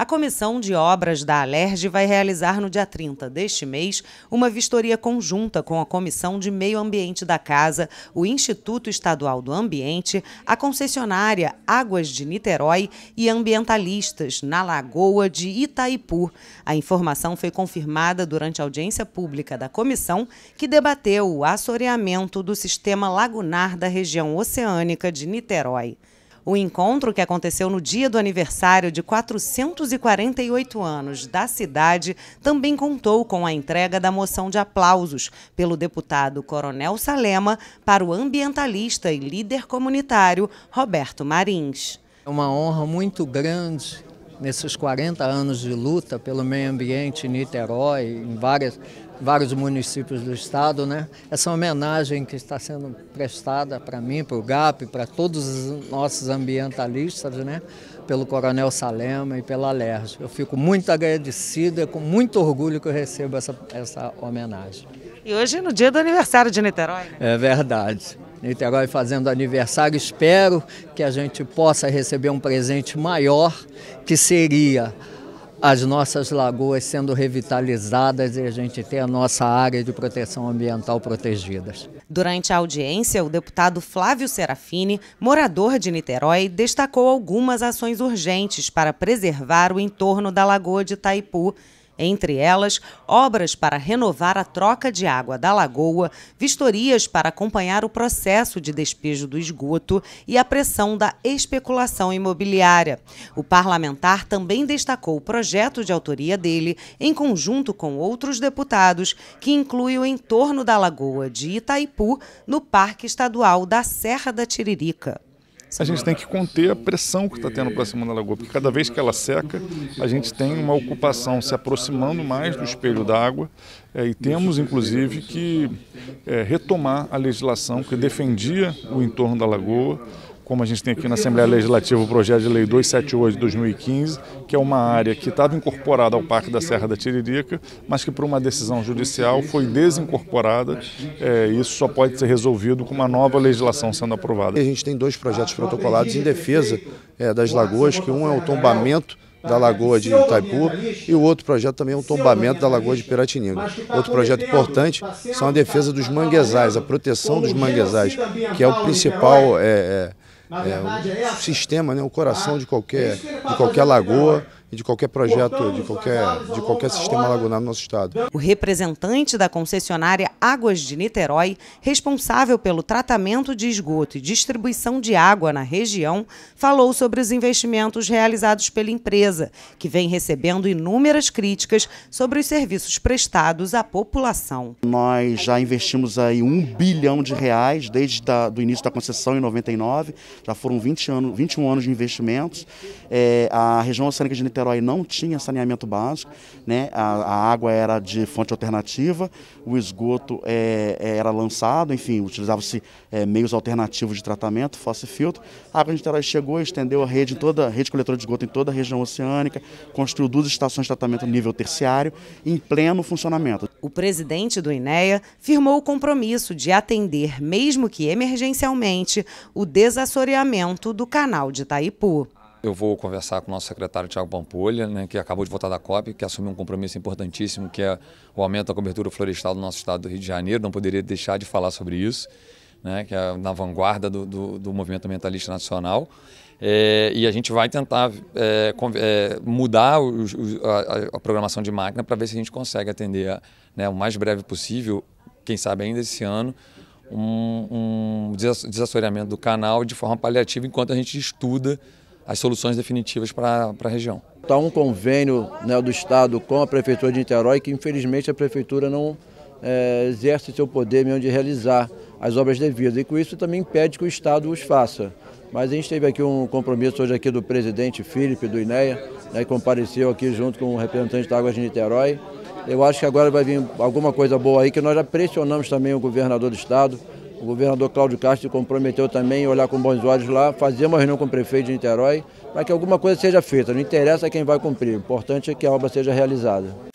A Comissão de Obras da Alerj vai realizar no dia 30 deste mês uma vistoria conjunta com a Comissão de Meio Ambiente da Casa, o Instituto Estadual do Ambiente, a concessionária Águas de Niterói e ambientalistas na Lagoa de Itaipu. A informação foi confirmada durante a audiência pública da comissão, que debateu o assoreamento do sistema lagunar da região oceânica de Niterói. O encontro, que aconteceu no dia do aniversário de 448 anos da cidade, também contou com a entrega da moção de aplausos pelo deputado Coronel Salema para o ambientalista e líder comunitário Roberto Marins. É uma honra muito grande nesses 40 anos de luta pelo meio ambiente em Niterói, em várias vários municípios do estado, né? Essa é homenagem que está sendo prestada para mim, para o GAP, para todos os nossos ambientalistas, né? Pelo Coronel Salema e pela Lerge. Eu fico muito agradecido e é com muito orgulho que eu recebo essa, essa homenagem. E hoje é no dia do aniversário de Niterói, né? É verdade. Niterói fazendo aniversário, espero que a gente possa receber um presente maior, que seria as nossas lagoas sendo revitalizadas e a gente ter a nossa área de proteção ambiental protegidas. Durante a audiência, o deputado Flávio Serafini, morador de Niterói, destacou algumas ações urgentes para preservar o entorno da Lagoa de Itaipu entre elas, obras para renovar a troca de água da lagoa, vistorias para acompanhar o processo de despejo do esgoto e a pressão da especulação imobiliária. O parlamentar também destacou o projeto de autoria dele, em conjunto com outros deputados, que inclui o entorno da lagoa de Itaipu no Parque Estadual da Serra da Tiririca a gente tem que conter a pressão que está tendo para cima da lagoa, porque cada vez que ela seca, a gente tem uma ocupação se aproximando mais do espelho d'água é, e temos, inclusive, que é, retomar a legislação que defendia o entorno da lagoa como a gente tem aqui na Assembleia Legislativa o projeto de lei 278 de 2015, que é uma área que estava incorporada ao Parque da Serra da Tiririca, mas que por uma decisão judicial foi desincorporada. É, isso só pode ser resolvido com uma nova legislação sendo aprovada. A gente tem dois projetos protocolados em defesa é, das lagoas, que um é o tombamento da Lagoa de Itaipu e o outro projeto também é o tombamento da Lagoa de Piratininga. Outro projeto importante são a defesa dos manguezais, a proteção dos manguezais, que é o principal é, verdade, é, é o sistema, né, o coração ah, de qualquer, é de tá qualquer lagoa e de qualquer projeto, de qualquer, de qualquer sistema lagunar no nosso estado. O representante da concessionária Águas de Niterói, responsável pelo tratamento de esgoto e distribuição de água na região, falou sobre os investimentos realizados pela empresa, que vem recebendo inúmeras críticas sobre os serviços prestados à população. Nós já investimos aí um bilhão de reais desde o início da concessão em 99, já foram 20 anos, 21 anos de investimentos. É, a região oceânica de Niterói Niterói não tinha saneamento básico, né? a, a água era de fonte alternativa, o esgoto é, é era lançado, enfim, utilizavam-se é, meios alternativos de tratamento, fosse filtro. A água de Niterói chegou, estendeu a rede, toda, a rede coletora de esgoto em toda a região oceânica, construiu duas estações de tratamento nível terciário, em pleno funcionamento. O presidente do INEA firmou o compromisso de atender, mesmo que emergencialmente, o desassoreamento do canal de Itaipu. Eu vou conversar com o nosso secretário Tiago Pampolha, né, que acabou de voltar da COP, que assumiu um compromisso importantíssimo, que é o aumento da cobertura florestal do nosso estado do Rio de Janeiro. Não poderia deixar de falar sobre isso, né, que é na vanguarda do, do, do movimento ambientalista nacional. É, e a gente vai tentar é, é, mudar a, a, programação de máquina para ver se a gente consegue atender a, né, o mais breve possível, quem sabe ainda esse ano, um, um desassoreamento do canal de forma paliativa enquanto a gente estuda as soluções definitivas para a região. Está um convênio né, do Estado com a Prefeitura de Niterói que, infelizmente, a Prefeitura não é, exerce seu poder mesmo de realizar as obras devidas. E com isso também impede que o Estado os faça. Mas a gente teve aqui um compromisso hoje aqui do presidente Felipe do INEA, né, que compareceu aqui junto com o representante da Águas de Niterói. Eu acho que agora vai vir alguma coisa boa aí, que nós já pressionamos também o governador do Estado o governador Cláudio Castro se comprometeu também a olhar com bons olhos lá, fazer uma reunião com o prefeito de Niterói para que alguma coisa seja feita. Não interessa quem vai cumprir, o importante é que a obra seja realizada.